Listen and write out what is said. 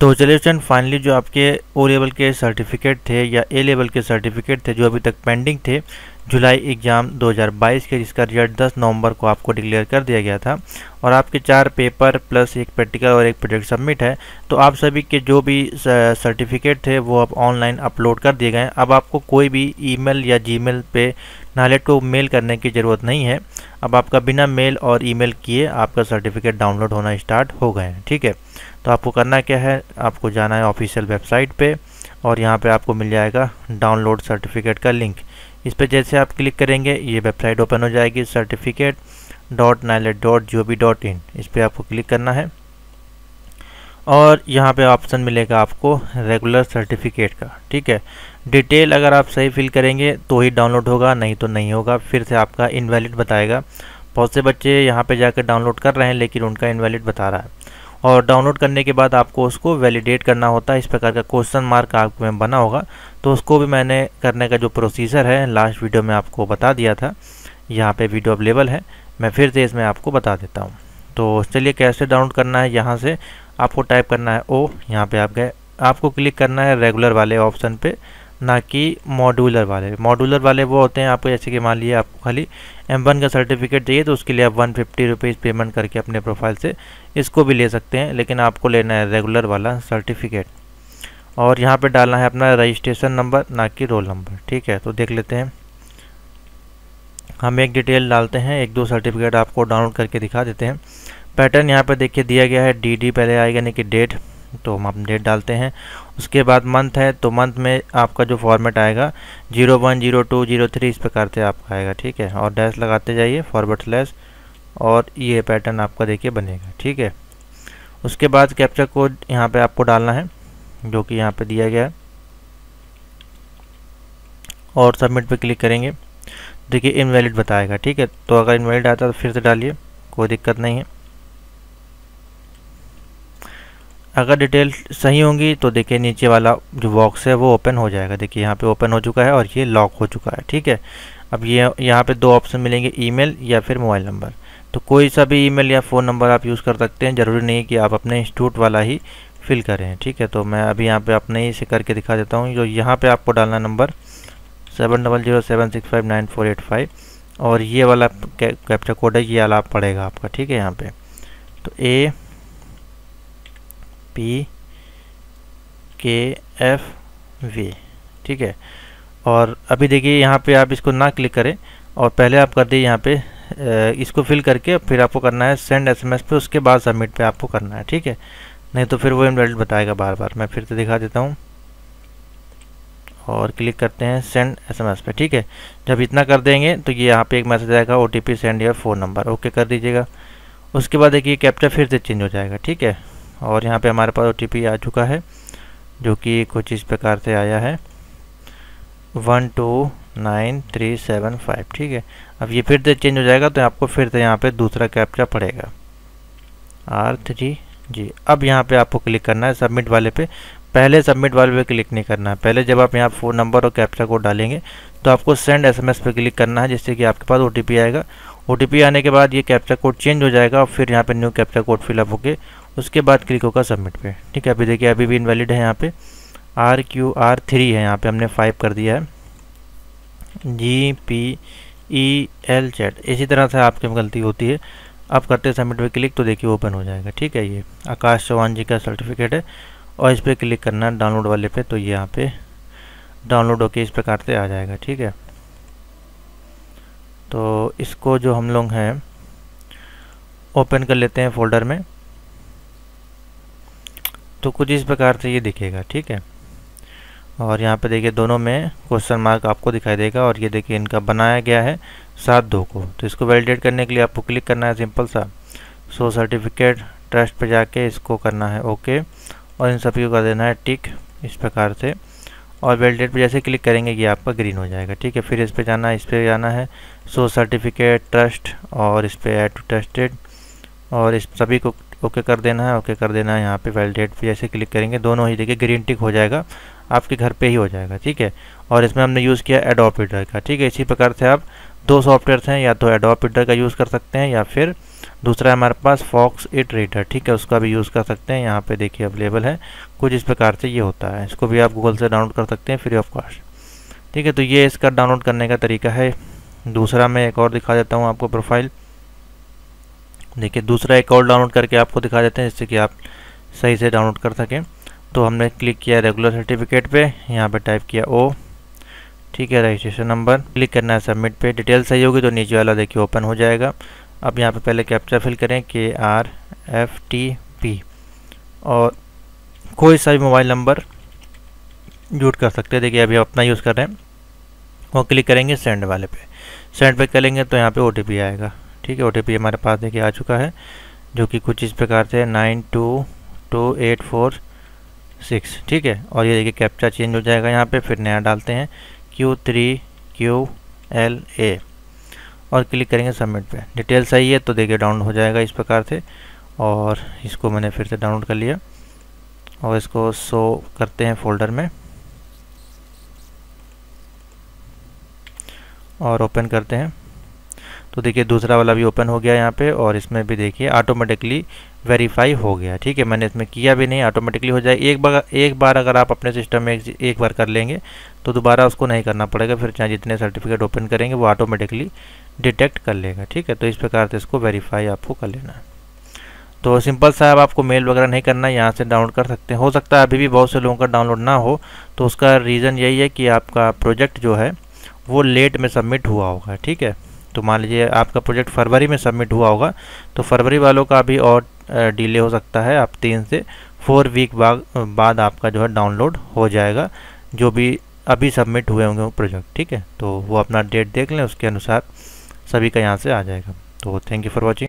तो चलिए friend finally जो आपके ओ लेवल के सर्टिफिकेट थे या ए लेवल के सर्टिफिकेट थे जो अभी तक पेंडिंग थे जुलाई एग्ज़ाम 2022 के जिसका रिजल्ट 10 नवंबर को आपको डिक्लेयर कर दिया गया था और आपके चार पेपर प्लस एक प्रैक्टिकल और एक प्रोजेक्ट सबमिट है तो आप सभी के जो भी सर्टिफिकेट थे वो अब ऑनलाइन अपलोड कर दिए गए अब आपको कोई भी ईमेल या जीमेल पे नालेट को मेल करने की ज़रूरत नहीं है अब आपका बिना मेल और ईमेल किए आपका सर्टिफिकेट डाउनलोड होना स्टार्ट हो गए ठीक है तो आपको करना क्या है आपको जाना है ऑफिशियल वेबसाइट पे और यहाँ पे आपको मिल जाएगा डाउनलोड सर्टिफिकेट का लिंक इस पर जैसे आप क्लिक करेंगे ये वेबसाइट ओपन हो जाएगी certificate dot NIELIT dot G O V dot in इस पर आपको क्लिक करना है और यहाँ पे ऑप्शन मिलेगा आपको रेगुलर सर्टिफिकेट का ठीक है डिटेल अगर आप सही फिल करेंगे तो ही डाउनलोड होगा नहीं तो नहीं होगा फिर से आपका इनवैलिड बताएगा बहुत से बच्चे यहाँ पे जाकर डाउनलोड कर रहे हैं लेकिन उनका इनवैलिड बता रहा है और डाउनलोड करने के बाद आपको उसको वैलिडेट करना होता है इस प्रकार का क्वेश्चन मार्क आपके में बना होगा तो उसको भी मैंने करने का जो प्रोसीजर है लास्ट वीडियो में आपको बता दिया था यहाँ पर वीडियो अवेलेबल है मैं फिर से इसमें आपको बता देता हूँ तो चलिए कैसे डाउनलोड करना है यहाँ से आपको टाइप करना है ओ यहाँ पे आप गए आपको क्लिक करना है रेगुलर वाले ऑप्शन पे ना कि मॉड्यूलर वाले मॉड्यूलर वाले वो होते हैं आपको जैसे कि मान लीजिए आपको खाली एम वन का सर्टिफिकेट चाहिए तो उसके लिए आप वन फिफ्टी रुपीज़ पेमेंट करके अपने प्रोफाइल से इसको भी ले सकते हैं लेकिन आपको लेना है रेगुलर वाला सर्टिफिकेट और यहाँ पर डालना है अपना रजिस्ट्रेशन नंबर ना कि रोल नंबर ठीक है तो देख लेते हैं हम एक डिटेल डालते हैं एक दो सर्टिफिकेट आपको डाउनलोड करके दिखा देते हैं पैटर्न यहाँ पर देखिए दिया गया है डी डी पहले आएगा यानी कि डेट तो हम आप डेट डालते हैं उसके बाद मंथ है तो मंथ में आपका जो फॉर्मेट आएगा zero one zero two zero three इस प्रकार से आपका आएगा ठीक है और डैश लगाते जाइए फॉरवर्ड स्लैश और ये पैटर्न आपका देखिए बनेगा ठीक है उसके बाद कैप्चर कोड यहाँ पे आपको डालना है जो कि यहाँ पे दिया गया है और सबमिट पे क्लिक करेंगे देखिए इनवैलिड बताएगा ठीक है तो अगर इनवैलिड आता है तो फिर से डालिए कोई दिक्कत नहीं है अगर डिटेल सही होंगी तो देखिए नीचे वाला जो बॉक्स है वो ओपन हो जाएगा देखिए यहाँ पे ओपन हो चुका है और ये लॉक हो चुका है ठीक है अब ये यहाँ पे दो ऑप्शन मिलेंगे ईमेल या फिर मोबाइल नंबर तो कोई सा भी ईमेल या फ़ोन नंबर आप यूज़ कर सकते हैं ज़रूरी नहीं कि आप अपने इंस्टीट्यूट वाला ही फिल करें ठीक है तो मैं अभी यहाँ पर अपने ही से करके दिखा देता हूँ जो यहाँ पर आपको डालना number seven double zero seven six five nine four eight five और ये वाला कैप्चा कोड है ये वाला पड़ेगा आपका ठीक है यहाँ पर तो A P K F V ठीक है और अभी देखिए यहाँ पे आप इसको ना क्लिक करें और पहले आप कर दिए यहाँ पे इसको फिल करके फिर आपको करना है सेंड एसएमएस पे उसके बाद सबमिट पे आपको करना है ठीक है नहीं तो फिर वो इनवैलिड बताएगा बार बार मैं फिर से दिखा देता हूँ और क्लिक करते हैं सेंड एसएमएस पे ठीक है जब इतना कर देंगे तो ये यहाँ पे एक मैसेज आएगा ओ टी पी सेंड या फ़ोन नंबर ओके कर दीजिएगा उसके बाद देखिए कैप्चर फिर से चेंज हो जाएगा ठीक है और यहाँ पे हमारे पास ओ आ चुका है जो कि कुछ इस प्रकार से आया है one two nine three seven five ठीक है अब ये फिर से चेंज हो जाएगा तो आपको फिर से यहाँ पे दूसरा कैप्चा पड़ेगा आर थ्री जी अब यहाँ पे आपको क्लिक करना है सबमिट वाले पे पहले सबमिट वाले पे क्लिक नहीं करना है पहले जब आप यहाँ फ़ोन नंबर और कैप्चा कोड डालेंगे तो आपको सेंड एसएमएस पे क्लिक करना है जिससे कि आपके पास ओ आएगा ओ आने के बाद ये कैप्चा कोड चेंज हो जाएगा और फिर यहाँ पर न्यू कैप्चा कोड फिलअप होकर उसके बाद क्लिक होगा सबमिट पे ठीक है अभी देखिए अभी भी इनवैलिड है यहाँ पे आर क्यू आर थ्री है यहाँ पे हमने फाइव कर दिया है G P E L chat इसी तरह से आपके गलती होती है आप करते सबमिट पे क्लिक तो देखिए ओपन हो जाएगा ठीक है ये आकाश चौहान जी का सर्टिफिकेट है और इस पर क्लिक करना है डाउनलोड वाले पे तो ये यहाँ पे डाउनलोड होके इस प्रकार से आ जाएगा ठीक है तो इसको जो हम लोग हैं ओपन कर लेते हैं फोल्डर में तो कुछ इस प्रकार से ये दिखेगा ठीक है और यहाँ पे देखिए दोनों में क्वेश्चन मार्क आपको दिखाई देगा और ये देखिए इनका बनाया गया है सात दो को तो इसको वैलिडेट करने के लिए आपको क्लिक करना है सिंपल सा सो सर्टिफिकेट ट्रस्ट पे जाके इसको करना है ओके और इन सभी को कर देना है टिक इस प्रकार से और वैलिडेट पे जैसे क्लिक करेंगे ये आपका ग्रीन हो जाएगा ठीक है फिर इस पर जाना है इस पर जाना है सो सर्टिफिकेट ट्रस्ट और इस पर एड टू ट्रस्टेड और इस सभी को ओके कर देना है ओके कर देना है यहाँ पे वैलिडेट पे जैसे क्लिक करेंगे दोनों ही देखिए ग्रीन टिक हो जाएगा आपके घर पे ही हो जाएगा ठीक है और इसमें हमने यूज़ किया एडोपीडर का ठीक है इसी प्रकार से आप दो सॉफ्टवेयर हैं या तो एडोपीडर का यूज़ कर सकते हैं या फिर दूसरा हमारे पास फॉक्स इट रीडर ठीक है उसका भी यूज़ कर सकते हैं यहाँ पर देखिए अवेलेबल है कुछ इस प्रकार से ये होता है इसको भी आप गूगल से डाउनलोड कर सकते हैं फ्री ऑफ कॉस्ट ठीक है तो ये इसका डाउनलोड करने का तरीका है दूसरा मैं एक और दिखा देता हूँ आपको प्रोफाइल देखिए दूसरा एक और डाउनलोड करके आपको दिखा देते हैं जिससे कि आप सही से डाउनलोड कर सकें तो हमने क्लिक किया रेगुलर सर्टिफिकेट पे यहाँ पे टाइप किया ओ ठीक है रजिस्ट्रेशन नंबर क्लिक करना है सबमिट पे डिटेल सही होगी तो नीचे वाला देखिए ओपन हो जाएगा अब यहाँ पे पहले कैप्चा फिल करें के आर एफ टी पी और कोई सा भी मोबाइल नंबर यूट कर सकते हैं देखिए अभी अपना यूज़ कर रहे हैं और क्लिक करेंगे सेंड वाले पे सेंड पे करेंगे तो यहाँ पे ओ आएगा ठीक है ओ हमारे पास देखिए आ चुका है जो कि कुछ इस प्रकार से nine two two eight four six ठीक है और ये देखिए कैप्चा चेंज हो जाएगा यहाँ पे फिर नया डालते हैं Q three Q L A और क्लिक करेंगे सबमिट पे डिटेल सही है तो देखिए डाउनलोड हो जाएगा इस प्रकार से और इसको मैंने फिर से डाउनलोड कर लिया और इसको शो करते हैं फोल्डर में और ओपन करते हैं तो देखिए दूसरा वाला भी ओपन हो गया यहाँ पे और इसमें भी देखिए ऑटोमेटिकली वेरीफाई हो गया ठीक है मैंने इसमें किया भी नहीं ऑटोमेटिकली हो जाए एक बार एक बार अगर आप अपने सिस्टम में एक, एक बार कर लेंगे तो दोबारा उसको नहीं करना पड़ेगा फिर चाहे जितने सर्टिफिकेट ओपन करेंगे वो ऑटोमेटिकली डिटेक्ट कर लेगा ठीक है तो इस प्रकार से इसको वेरीफाई आपको कर लेना है तो सिंपल सा अब आपको मेल वगैरह नहीं करना यहाँ से डाउनलोड कर सकते हैं हो सकता है अभी भी बहुत से लोगों का डाउनलोड ना हो तो उसका रीज़न यही है कि आपका प्रोजेक्ट जो है वो लेट में सबमिट हुआ होगा ठीक है तो मान लीजिए आपका प्रोजेक्ट फरवरी में सबमिट हुआ होगा तो फरवरी वालों का भी और डिले हो सकता है आप तीन से फोर वीक बाद बाद आपका जो है डाउनलोड हो जाएगा जो भी अभी सबमिट हुए होंगे प्रोजेक्ट ठीक है तो वो अपना डेट देख लें उसके अनुसार सभी का यहाँ से आ जाएगा तो थैंक यू फॉर वॉचिंग